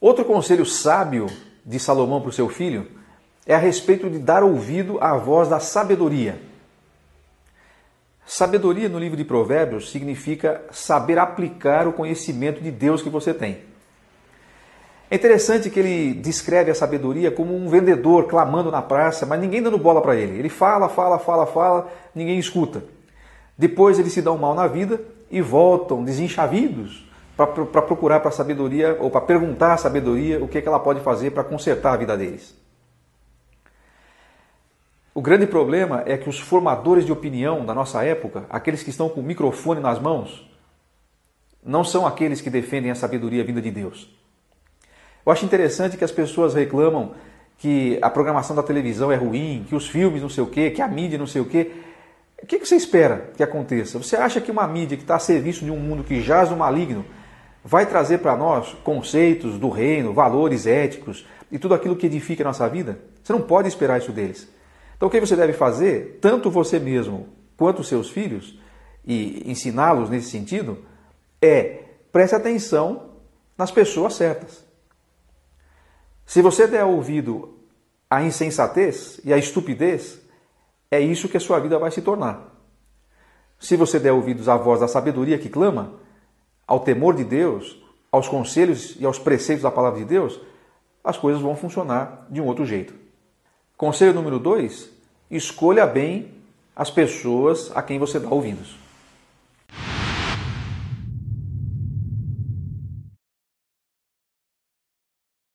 Outro conselho sábio de Salomão para o seu filho é a respeito de dar ouvido à voz da sabedoria. Sabedoria no livro de Provérbios significa saber aplicar o conhecimento de Deus que você tem. É interessante que ele descreve a sabedoria como um vendedor clamando na praça, mas ninguém dando bola para ele. Ele fala, fala, fala, fala, ninguém escuta. Depois eles se dão mal na vida e voltam desenchavidos para procurar para sabedoria ou para perguntar à sabedoria o que, é que ela pode fazer para consertar a vida deles. O grande problema é que os formadores de opinião da nossa época, aqueles que estão com o microfone nas mãos, não são aqueles que defendem a sabedoria vinda de Deus. Eu acho interessante que as pessoas reclamam que a programação da televisão é ruim, que os filmes não sei o quê, que a mídia não sei o quê. O que você espera que aconteça? Você acha que uma mídia que está a serviço de um mundo que jaz no maligno vai trazer para nós conceitos do reino, valores éticos e tudo aquilo que edifica a nossa vida? Você não pode esperar isso deles. Então, o que você deve fazer, tanto você mesmo quanto seus filhos, e ensiná-los nesse sentido, é preste atenção nas pessoas certas. Se você der ouvido à insensatez e à estupidez, é isso que a sua vida vai se tornar. Se você der ouvidos à voz da sabedoria que clama, ao temor de Deus, aos conselhos e aos preceitos da palavra de Deus, as coisas vão funcionar de um outro jeito. Conselho número dois: escolha bem as pessoas a quem você dá ouvidos.